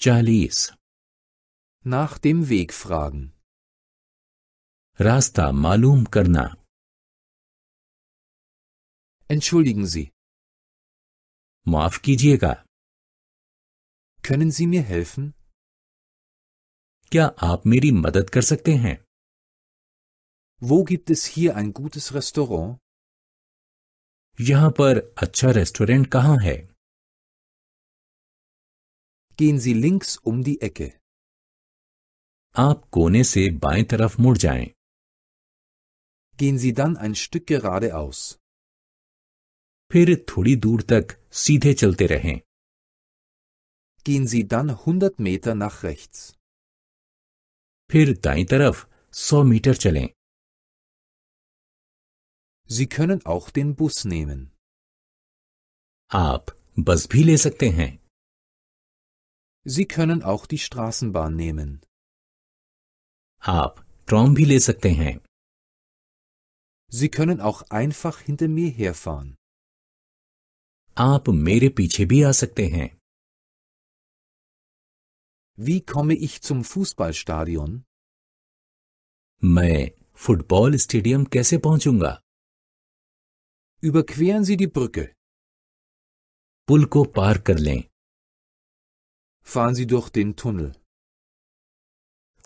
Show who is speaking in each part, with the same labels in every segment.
Speaker 1: Jalis. Nach dem Weg fragen. Rasta malum karna. Entschuldigen Sie. Maaf kijiyega. Können Sie mir helfen? Kya आप मेरी मदद kar sakte हैं Wo gibt es hier ein gutes Restaurant? यहाँ पर acha restaurant कहाँ hai? gehen Sie links um die Ecke. आप कोने
Speaker 2: से बाएं तरफ मुड़ जाएं. Gehen Sie dann ein Stück geradeaus. फिर थोड़ी दूर तक सीधे चलते रहें.
Speaker 1: Gehen Sie dann 100 Meter nach rechts. फिर दाईं तरफ 100 मीटर चलें. Sie können auch den Bus nehmen. आप बस भी ले सकते हैं. Sie können auch die Straßenbahn nehmen.
Speaker 2: Sie können auch einfach hinter mir herfahren.
Speaker 1: Wie komme ich zum Fußballstadion? मैं football stadium Überqueren Sie die Brücke. पुल को पार कर fahren Sie durch den Tunnel.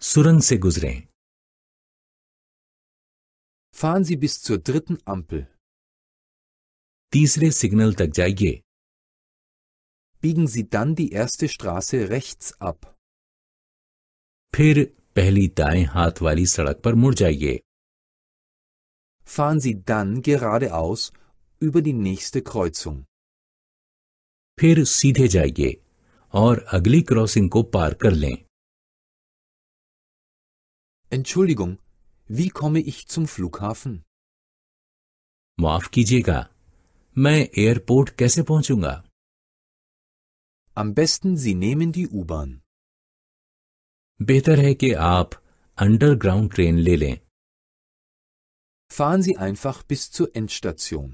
Speaker 1: सुरंग से गुजरें Fahren Sie bis zur dritten Ampel. Tisre signal तक जाइए Biegen Sie
Speaker 2: dann die erste Straße rechts ab. फिर पहली दाएं हाथ वाली सड़क पर मुड़ जाइए Fahren Sie dann geradeaus über die nächste Kreuzung. फिर सीधे जाइए और अगली क्रॉसिंग को पार कर लें Entschuldigung, wie komme ich zum Flughafen? माफ कीजिएगा मैं एयरपोर्ट कैसे पहुंचूंगा Am besten Sie nehmen die U-Bahn. बेहतर है कि आप अंडरग्राउंड ट्रेन ले लें Fahren Sie einfach bis zur Endstation.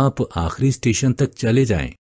Speaker 2: आप आखिरी स्टेशन तक चले जाएं।